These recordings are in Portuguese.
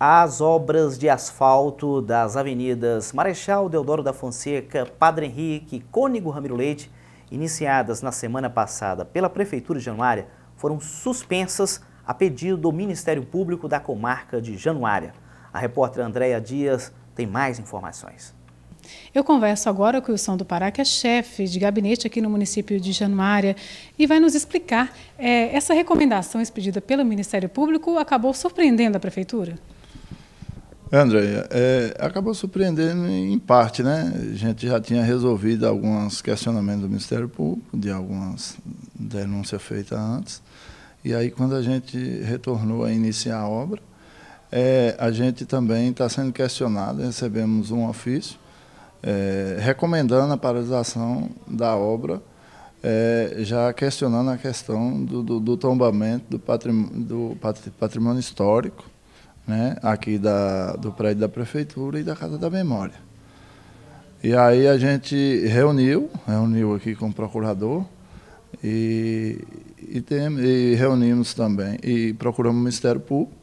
As obras de asfalto das avenidas Marechal Deodoro da Fonseca, Padre Henrique e Cônigo Ramiro Leite, iniciadas na semana passada pela Prefeitura de Januária, foram suspensas a pedido do Ministério Público da comarca de Januária. A repórter Andréia Dias tem mais informações. Eu converso agora com o Wilson do Pará, que é chefe de gabinete aqui no município de Januária, e vai nos explicar, é, essa recomendação expedida pelo Ministério Público acabou surpreendendo a Prefeitura? André, é, acabou surpreendendo em parte, né? A gente já tinha resolvido alguns questionamentos do Ministério Público, de algumas denúncias feitas antes. E aí, quando a gente retornou a iniciar a obra, é, a gente também está sendo questionado, recebemos um ofício é, recomendando a paralisação da obra, é, já questionando a questão do, do, do tombamento do do patrimônio histórico, né, aqui da, do prédio da prefeitura e da Casa da Memória. E aí a gente reuniu, reuniu aqui com o procurador e, e, tem, e reunimos também e procuramos o Ministério Público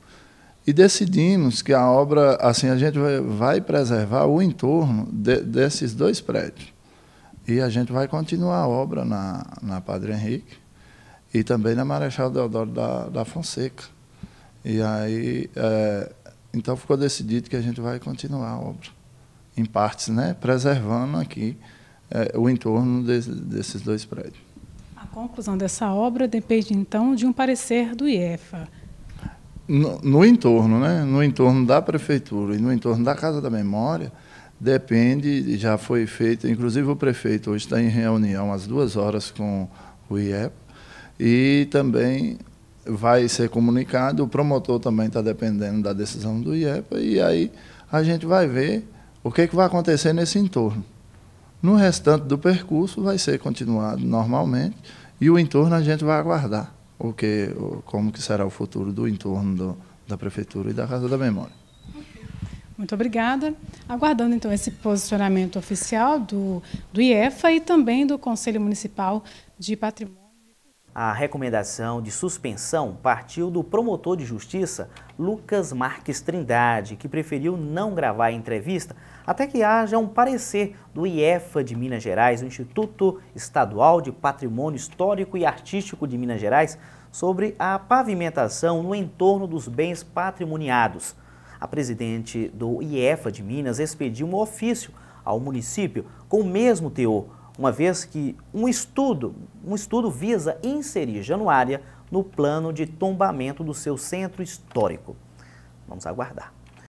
e decidimos que a obra, assim, a gente vai, vai preservar o entorno de, desses dois prédios. E a gente vai continuar a obra na, na Padre Henrique e também na Marechal Deodoro da, da Fonseca. E aí, é, então ficou decidido que a gente vai continuar a obra, em partes, né? preservando aqui é, o entorno desses dois prédios. A conclusão dessa obra depende, então, de um parecer do IEFA. No, no, entorno, né? no entorno da prefeitura e no entorno da Casa da Memória, depende, já foi feito, inclusive o prefeito hoje está em reunião às duas horas com o IEP, e também vai ser comunicado, o promotor também está dependendo da decisão do IEPA, e aí a gente vai ver o que, é que vai acontecer nesse entorno. No restante do percurso vai ser continuado normalmente e o entorno a gente vai aguardar o que, como que será o futuro do entorno do, da Prefeitura e da Casa da Memória. Muito obrigada. Aguardando então esse posicionamento oficial do, do IEFA e também do Conselho Municipal de Patrimônio. A recomendação de suspensão partiu do promotor de justiça Lucas Marques Trindade, que preferiu não gravar a entrevista até que haja um parecer do IEFA de Minas Gerais, o Instituto Estadual de Patrimônio Histórico e Artístico de Minas Gerais, sobre a pavimentação no entorno dos bens patrimoniados. A presidente do IEFA de Minas expediu um ofício ao município com o mesmo teor uma vez que um estudo, um estudo visa inserir Januária no plano de tombamento do seu centro histórico. Vamos aguardar.